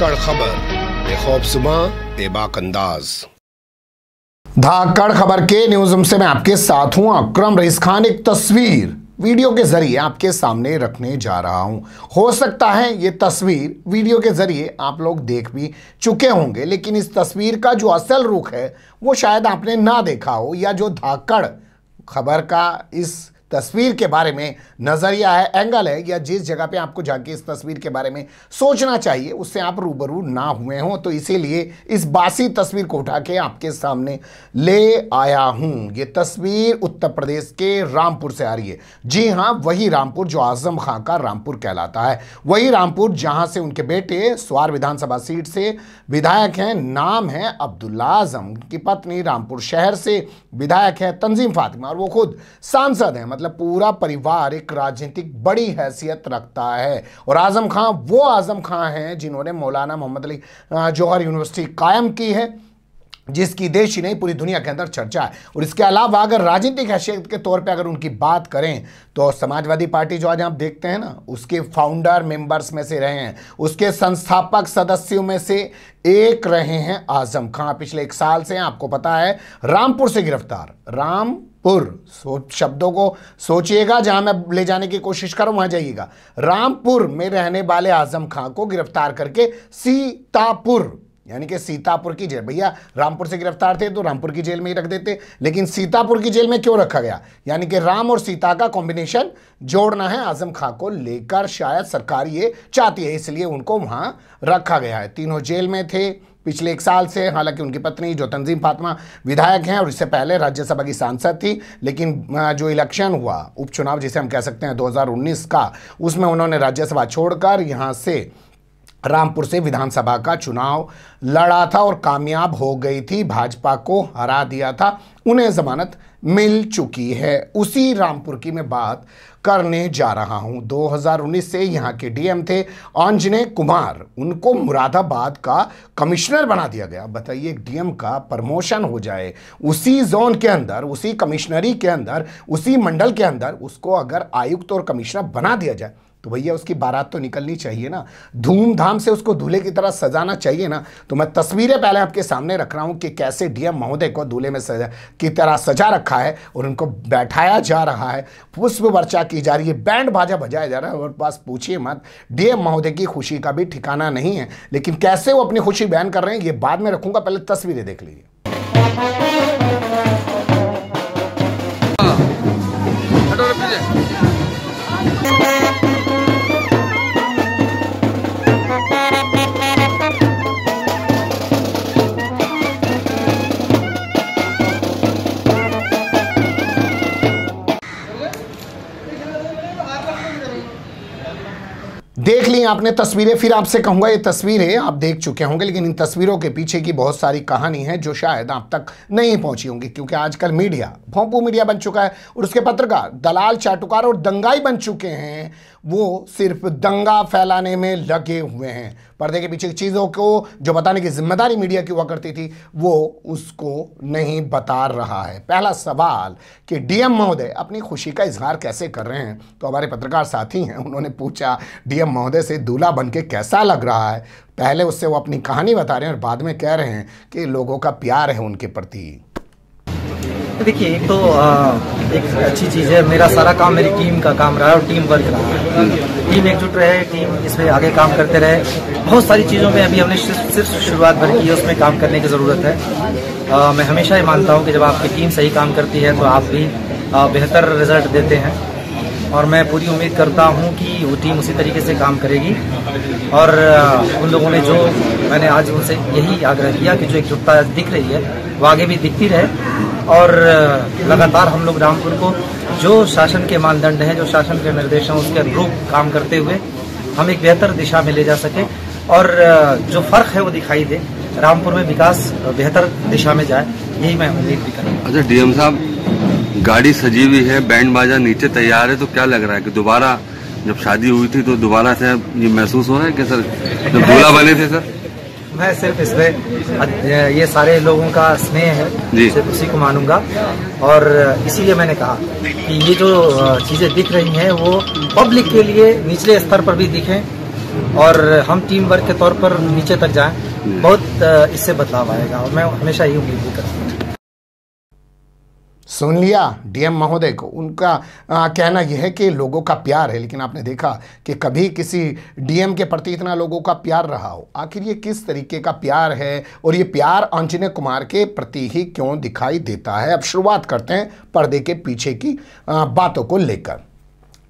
धाकड़ खबर बेखौफ सुबह बेबाक अंदाज धाकड़ खबर के न्यूज से मैं आपके साथ हूं अक्रम रईस खान एक तस्वीर वीडियो के जरिए आपके सामने रखने जा रहा हूं हो सकता है ये तस्वीर वीडियो के जरिए आप लोग देख भी चुके होंगे लेकिन इस तस्वीर का जो असल रुख है वो शायद आपने ना देखा हो या जो धाकड़ खबर का इस तस्वीर के बारे में नज़रिया है एंगल है या जिस जगह पे आपको जाके इस तस्वीर के बारे में सोचना चाहिए उससे आप रूबरू ना हुए हों तो इसीलिए इस बासी तस्वीर को उठा के आपके सामने ले आया हूं ये तस्वीर उत्तर प्रदेश के रामपुर से आ रही है जी हाँ वही रामपुर जो आजम खां का रामपुर कहलाता है वही रामपुर जहां से उनके बेटे स्वार विधानसभा सीट से विधायक हैं नाम है अब्दुल्ला आजम उनकी पत्नी रामपुर शहर से विधायक है तंजीम फातिमा और वो खुद सांसद हैं मतलब पूरा परिवार एक राजनीतिक बड़ी हैसियत रखता है और आज़म खां वो आज़म खां हैं जिन्होंने मौलाना मोहम्मद अली जौहर यूनिवर्सिटी कायम की है जिसकी देश ही नहीं पूरी दुनिया के अंदर चर्चा है और इसके अलावा अगर राजनीतिक हैसियत के तौर पे अगर उनकी बात करें तो समाजवादी पार्टी जो आज आप देखते हैं ना उसके फाउंडर मेंबर्स में से रहे हैं उसके संस्थापक सदस्यों में से एक रहे हैं आजम खां पिछले एक साल से आपको पता है रामपुर से गिरफ्तार राम पुर सोच शब्दों को सोचिएगा जहां मैं ले जाने की कोशिश करूं वहां जाइएगा रामपुर में रहने वाले आजम खां को गिरफ्तार करके सीतापुर यानी कि सीतापुर की जेल भैया रामपुर से गिरफ्तार थे तो रामपुर की जेल में ही रख देते लेकिन सीतापुर की जेल में क्यों रखा गया यानी कि राम और सीता का कॉम्बिनेशन जोड़ना है आजम खां को लेकर शायद सरकार ये चाहती है इसलिए उनको वहां रखा गया है तीनों जेल में थे पिछले एक साल से हालांकि उनकी पत्नी जो तंजीम फातमा विधायक हैं और इससे पहले राज्यसभा की सांसद थी लेकिन जो इलेक्शन हुआ उपचुनाव जिसे हम कह सकते हैं 2019 का उसमें उन्होंने राज्यसभा छोड़कर यहाँ से रामपुर से विधानसभा का चुनाव लड़ा था और कामयाब हो गई थी भाजपा को हरा दिया था उन्हें जमानत मिल चुकी है उसी रामपुर की मैं बात करने जा रहा हूं 2019 से यहां के डीएम थे आंजने कुमार उनको मुरादाबाद का कमिश्नर बना दिया गया बताइए डीएम का प्रमोशन हो जाए उसी जोन के अंदर उसी कमिश्नरी के अंदर उसी मंडल के अंदर उसको अगर आयुक्त और कमिश्नर बना दिया जाए तो भैया उसकी बारात तो निकलनी चाहिए ना धूमधाम से उसको दूल्हे की तरह सजाना चाहिए ना तो मैं तस्वीरें पहले आपके सामने रख रहा हूँ कि कैसे डीएम महोदय को दूल्हे में सजा की तरह सजा रखा है और उनको बैठाया जा रहा है पुष्प वर्चा की जा रही है बैंड बाजा बजाया जा रहा है और पास पूछिए मत डीएम महोदय की खुशी का भी ठिकाना नहीं है लेकिन कैसे वो अपनी खुशी बयान कर रहे हैं ये बाद में रखूँगा पहले तस्वीरें देख लीजिए आपने तस्वीरें फिर आपसे कहूंगा ये तस्वीरें आप देख चुके होंगे लेकिन इन तस्वीरों के पीछे की बहुत सारी कहानी है जो शायद आप तक नहीं पहुंची होंगी क्योंकि आजकल मीडिया भोंपू मीडिया बन चुका है और उसके पत्रकार दलाल चाटुकार और दंगाई बन चुके हैं वो सिर्फ दंगा फैलाने में लगे हुए हैं पर्दे के पीछे की चीज़ों को जो बताने की जिम्मेदारी मीडिया की हुआ करती थी वो उसको नहीं बता रहा है पहला सवाल कि डीएम महोदय अपनी खुशी का इजहार कैसे कर रहे हैं तो हमारे पत्रकार साथी हैं उन्होंने पूछा डीएम महोदय से दूल्हा बन के कैसा लग रहा है पहले उससे वो अपनी कहानी बता रहे हैं और बाद में कह रहे हैं कि लोगों का प्यार है उनके प्रति देखिए एक तो आ, एक अच्छी चीज़ है मेरा सारा काम मेरी टीम का काम रहा है और टीम वर्क रहा है टीम एकजुट रहे टीम इसमें आगे काम करते रहे बहुत सारी चीज़ों में अभी हमने सिर्फ शुरुआत भर की है उसमें काम करने की ज़रूरत है आ, मैं हमेशा ये मानता हूँ कि जब आपकी टीम सही काम करती है तो आप भी बेहतर रिजल्ट देते हैं और मैं पूरी उम्मीद करता हूँ कि वो टीम उसी तरीके से काम करेगी और उन लोगों ने जो मैंने आज उनसे यही आग्रह किया कि जो एकजुटता दिख रही है वो आगे भी दिखती रहे और लगातार हम लोग रामपुर को जो शासन के मानदंड हैं जो शासन के निर्देश हैं उसके अनुरूप काम करते हुए हम एक बेहतर दिशा में ले जा सकें और जो फ़र्क है वो दिखाई दे रामपुर में विकास बेहतर दिशा में जाए यही मैं उम्मीद भी करूँ अच्छा डीएम साहब गाड़ी सजी हुई है बैंड बाजा नीचे तैयार है तो क्या लग रहा है कि दोबारा जब शादी हुई थी तो दोबारा से ये महसूस हो रहा है कि सर जब दूल्हा बने थे सर मैं सिर्फ इसमें ये सारे लोगों का स्नेह है सिर्फ उसी को मानूंगा और इसीलिए मैंने कहा कि ये जो चीज़ें दिख रही हैं वो पब्लिक के लिए निचले स्तर पर भी दिखें और हम टीम वर्क के तौर पर नीचे तक जाएं बहुत इससे बदलाव आएगा और मैं हमेशा यही उम्मीद भी करता हूँ सुन लिया डीएम महोदय को उनका आ, कहना यह है कि लोगों का प्यार है लेकिन आपने देखा कि कभी किसी डीएम के प्रति इतना लोगों का प्यार रहा हो आखिर ये किस तरीके का प्यार है और ये प्यार अंजनय कुमार के प्रति ही क्यों दिखाई देता है अब शुरुआत करते हैं पर्दे के पीछे की आ, बातों को लेकर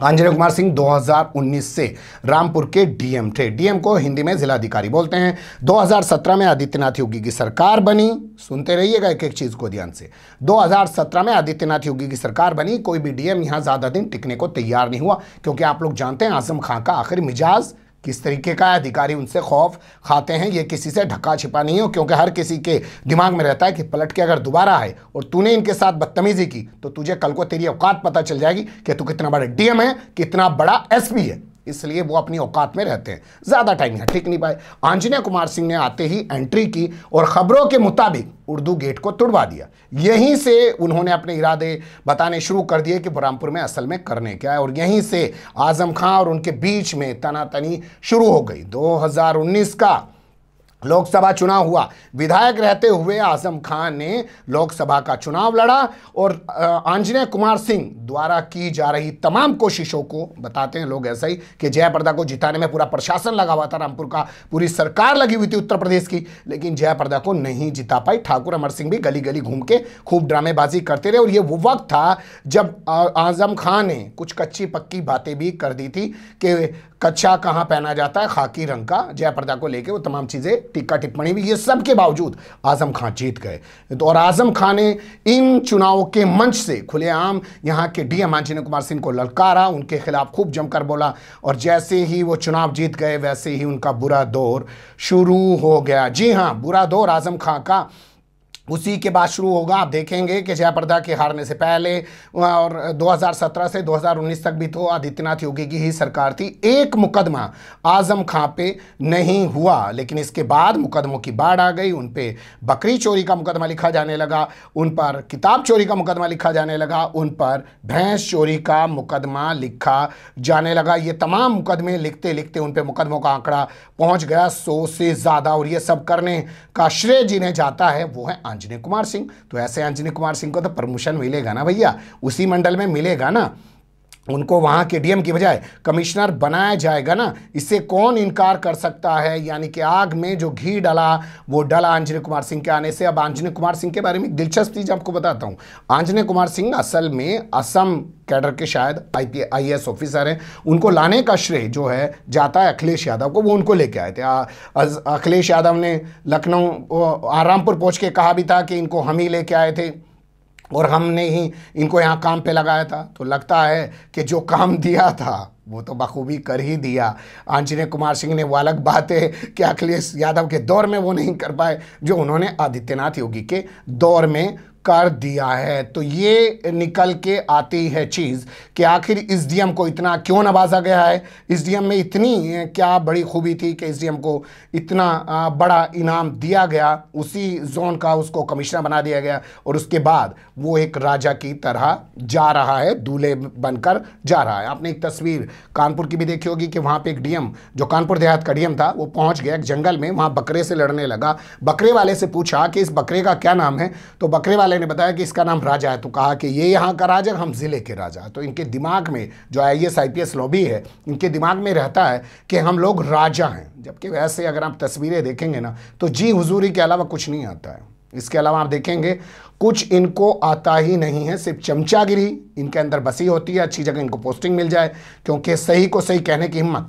अंजना कुमार सिंह 2019 से रामपुर के डीएम थे डीएम को हिंदी में जिलाधिकारी बोलते हैं 2017 में आदित्यनाथ योगी की सरकार बनी सुनते रहिएगा एक एक चीज को ध्यान से 2017 में आदित्यनाथ योगी की सरकार बनी कोई भी डीएम यहां ज्यादा दिन टिकने को तैयार नहीं हुआ क्योंकि आप लोग जानते हैं आजम खां का आखिर मिजाज किस तरीके का अधिकारी उनसे खौफ खाते हैं ये किसी से ढका छिपा नहीं हो क्योंकि हर किसी के दिमाग में रहता है कि पलट के अगर दोबारा आए और तूने इनके साथ बदतमीजी की तो तुझे कल को तेरी औकात पता चल जाएगी कि तू कितना बड़ा डीएम है कितना बड़ा एसपी है इसलिए वो अपनी औकात में रहते हैं ज़्यादा टाइम यहाँ ठीक नहीं पाए आंजनेय कुमार सिंह ने आते ही एंट्री की और खबरों के मुताबिक उर्दू गेट को तुड़वा दिया यहीं से उन्होंने अपने इरादे बताने शुरू कर दिए कि बुरहानपुर में असल में करने क्या है और यहीं से आजम खां और उनके बीच में तनातनी शुरू हो गई दो का लोकसभा चुनाव हुआ विधायक रहते हुए आजम खान ने लोकसभा का चुनाव लड़ा और आंजनेय कुमार सिंह द्वारा की जा रही तमाम कोशिशों को बताते हैं लोग ऐसा ही कि जयप्रदा को जिताने में पूरा प्रशासन लगा हुआ था रामपुर का पूरी सरकार लगी हुई थी उत्तर प्रदेश की लेकिन जयप्रदा को नहीं जिता पाई ठाकुर अमर सिंह भी गली गली घूम के खूब ड्रामेबाजी करते रहे और ये वो वक्त था जब आजम खान ने कुछ कच्ची पक्की बातें भी कर दी थी कि कच्चा कहाँ पहना जाता है खाकी रंग का जयप्रदा को लेकर वो तमाम चीज़ें टिक्का टिप्पणी भी ये सब के बावजूद आजम खां जीत गए तो और आजम खां ने इन चुनावों के मंच से खुलेआम यहाँ के डीएम आंजनी कुमार सिंह को ललकारा उनके खिलाफ खूब जमकर बोला और जैसे ही वो चुनाव जीत गए वैसे ही उनका बुरा दौर शुरू हो गया जी हाँ बुरा दौर आजम खां का उसी के बाद शुरू होगा आप देखेंगे कि जयाप्रदा के हारने से पहले और 2017 से 2019 तक भी तो आदित्यनाथ योगी की ही सरकार थी एक मुकदमा आजम खां पे नहीं हुआ लेकिन इसके बाद मुकदमों की बाढ़ आ गई उन पे बकरी चोरी का मुकदमा लिखा जाने लगा उन पर किताब चोरी का मुकदमा लिखा जाने लगा उन पर भैंस चोरी का मुकदमा लिखा जाने लगा ये तमाम मुकदमे लिखते लिखते उन पर मुकदमों का आंकड़ा पहुँच गया सौ से ज़्यादा और ये सब करने का श्रेय जिन्हें जाता है वो है आंजनेय कुमार सिंह तो ऐसे आंजनेय कुमार सिंह को तो प्रमोशन मिलेगा ना भैया उसी मंडल में मिलेगा ना उनको वहाँ के डीएम की बजाय कमिश्नर बनाया जाएगा ना इससे कौन इनकार कर सकता है यानी कि आग में जो घी डला वो डला आंजने कुमार सिंह के आने से अब आंजने कुमार सिंह के बारे में दिलचस्प चीज़ आपको बताता हूँ आंजने कुमार सिंह असल में असम कैडर के शायद आई आई एस ऑफिसर हैं उनको लाने का श्रेय जो है जाता है अखिलेश यादव को वो उनको लेके आए थे अखिलेश यादव ने लखनऊ आरामपुर पहुँच के कहा भी था कि इनको हम ही लेके आए थे और हमने ही इनको यहाँ काम पे लगाया था तो लगता है कि जो काम दिया था वो तो बखूबी कर ही दिया आंजने कुमार सिंह ने वो अलग बात है कि अखिलेश यादव के दौर में वो नहीं कर पाए जो उन्होंने आदित्यनाथ योगी के दौर में कर दिया है तो ये निकल के आती है चीज़ कि आखिर इस डीएम को इतना क्यों नवाजा गया है इस डीएम में इतनी क्या बड़ी खूबी थी कि इस डीएम को इतना बड़ा इनाम दिया गया उसी जोन का उसको कमिश्नर बना दिया गया और उसके बाद वो एक राजा की तरह जा रहा है दूल्हे बनकर जा रहा है आपने एक तस्वीर कानपुर की भी देखी होगी कि वहाँ पर एक डीएम जो कानपुर देहात का डीएम था वो पहुँच गया एक जंगल में वहाँ बकरे से लड़ने लगा बकरे वाले से पूछा कि इस बकरे का क्या नाम है तो बकरे वाले ने बताया कि इसका नाम राजा है तो कहा कि ये यहाँ का राजा हम ज़िले के राजा तो इनके दिमाग में जो आई एस आई लॉबी है इनके दिमाग में रहता है कि हम लोग राजा हैं जबकि वैसे अगर आप तस्वीरें देखेंगे ना तो जी हुजूरी के अलावा कुछ नहीं आता है इसके अलावा आप देखेंगे कुछ इनको आता ही नहीं है सिर्फ चमचागिरी इनके अंदर बसी होती है अच्छी जगह इनको पोस्टिंग मिल जाए क्योंकि सही को सही कहने की हिम्मत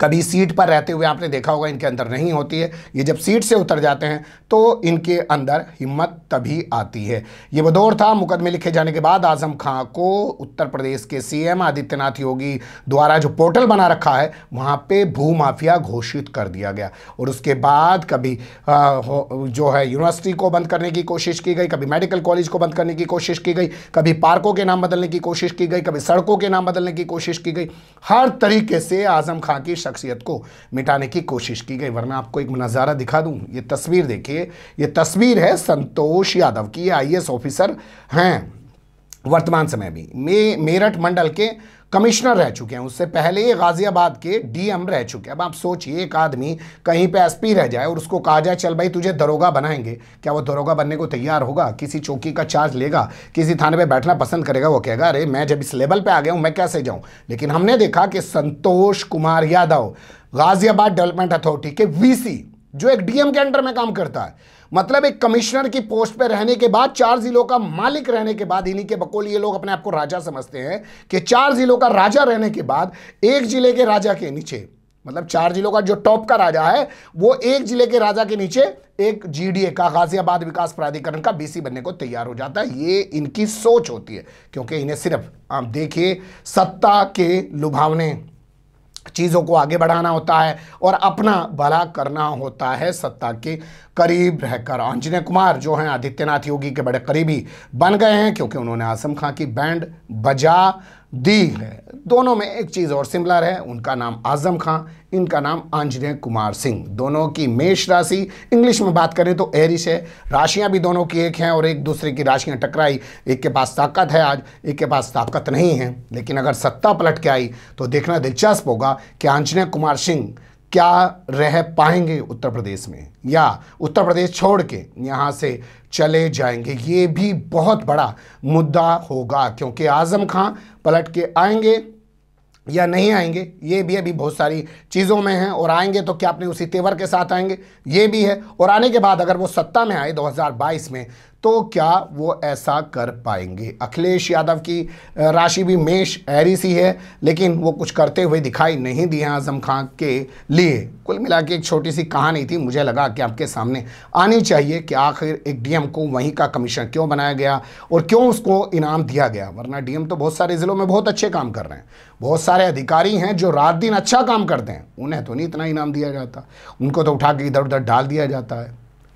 कभी सीट पर रहते हुए आपने देखा होगा इनके अंदर नहीं होती है ये जब सीट से उतर जाते हैं तो इनके अंदर हिम्मत तभी आती है ये वो दौर था मुकदमे लिखे जाने के बाद आजम खां को उत्तर प्रदेश के सीएम आदित्यनाथ योगी द्वारा जो पोर्टल बना रखा है वहाँ पे भू माफिया घोषित कर दिया गया और उसके बाद कभी आ, जो है यूनिवर्सिटी को बंद करने की कोशिश की गई कभी मेडिकल कॉलेज को बंद करने की कोशिश की गई कभी पार्कों के नाम बदलने की कोशिश की गई कभी सड़कों के नाम बदलने की कोशिश की गई हर तरीके से आजम खां की शख्सियत को मिटाने की कोशिश की गई वरना आपको एक नज़ारा दिखा दूँ ये तस्वीर देखिए ये तस्वीर है संतोष यादव की ये आई ऑफिसर हैं वर्तमान समय में मे मेरठ मंडल के कमिश्नर रह चुके हैं उससे पहले ये गाजियाबाद के डीएम रह चुके हैं अब आप सोचिए एक आदमी कहीं पे एसपी रह जाए और उसको कहा जाए चल भाई तुझे दरोगा बनाएंगे क्या वो दरोगा बनने को तैयार होगा किसी चौकी का चार्ज लेगा किसी थाने पर बैठना पसंद करेगा वो कहेगा अरे मैं जब इस लेवल पर आ गया हूँ मैं कैसे जाऊँ लेकिन हमने देखा कि संतोष कुमार यादव गाजियाबाद डेवलपमेंट अथॉरिटी के वी जो एक डीएम के अंडर में काम करता है मतलब एक कमिश्नर की पोस्ट पर रहने के बाद चार जिलों का मालिक रहने के बाद इन्हीं के बकोल ये लोग अपने आप को राजा समझते हैं कि चार जिलों का राजा रहने के बाद एक जिले के राजा के नीचे मतलब चार जिलों का जो टॉप का राजा है वो एक जिले के राजा के नीचे एक जीडीए का गाजियाबाद विकास प्राधिकरण का बीसी बनने को तैयार हो जाता है ये इनकी सोच होती है क्योंकि इन्हें सिर्फ आप देखिए सत्ता के लुभावने चीज़ों को आगे बढ़ाना होता है और अपना भला करना होता है सत्ता के करीब रहकर अंजनय कुमार जो हैं आदित्यनाथ योगी के बड़े करीबी बन गए हैं क्योंकि उन्होंने आसम खां की बैंड बजा दी है दोनों में एक चीज़ और सिमिलर है उनका नाम आजम खां इनका नाम आंजनेय कुमार सिंह दोनों की मेष राशि इंग्लिश में बात करें तो एरिश है राशियां भी दोनों की एक हैं और एक दूसरे की राशियां टकराई एक के पास ताकत है आज एक के पास ताकत नहीं है लेकिन अगर सत्ता पलट के आई तो देखना दिलचस्प होगा कि आंजनेय कुमार सिंह क्या रह पाएंगे उत्तर प्रदेश में या उत्तर प्रदेश छोड़ के यहाँ से चले जाएंगे ये भी बहुत बड़ा मुद्दा होगा क्योंकि आज़म खां पलट के आएंगे या नहीं आएंगे ये भी अभी बहुत सारी चीज़ों में हैं और आएंगे तो क्या अपने उसी तेवर के साथ आएंगे ये भी है और आने के बाद अगर वो सत्ता में आए 2022 में तो क्या वो ऐसा कर पाएंगे अखिलेश यादव की राशि भी मेष ऐरी सी है लेकिन वो कुछ करते हुए दिखाई नहीं दिए आजम खां के लिए कुल मिला के एक छोटी सी कहानी थी मुझे लगा कि आपके सामने आनी चाहिए कि आखिर एक डीएम को वहीं का कमीशन क्यों बनाया गया और क्यों उसको इनाम दिया गया वरना डीएम तो बहुत सारे ज़िलों में बहुत अच्छे काम कर रहे हैं बहुत सारे अधिकारी हैं जो रात दिन अच्छा काम करते हैं उन्हें तो नहीं इतना इनाम दिया जाता उनको तो उठा के इधर उधर डाल दिया जाता है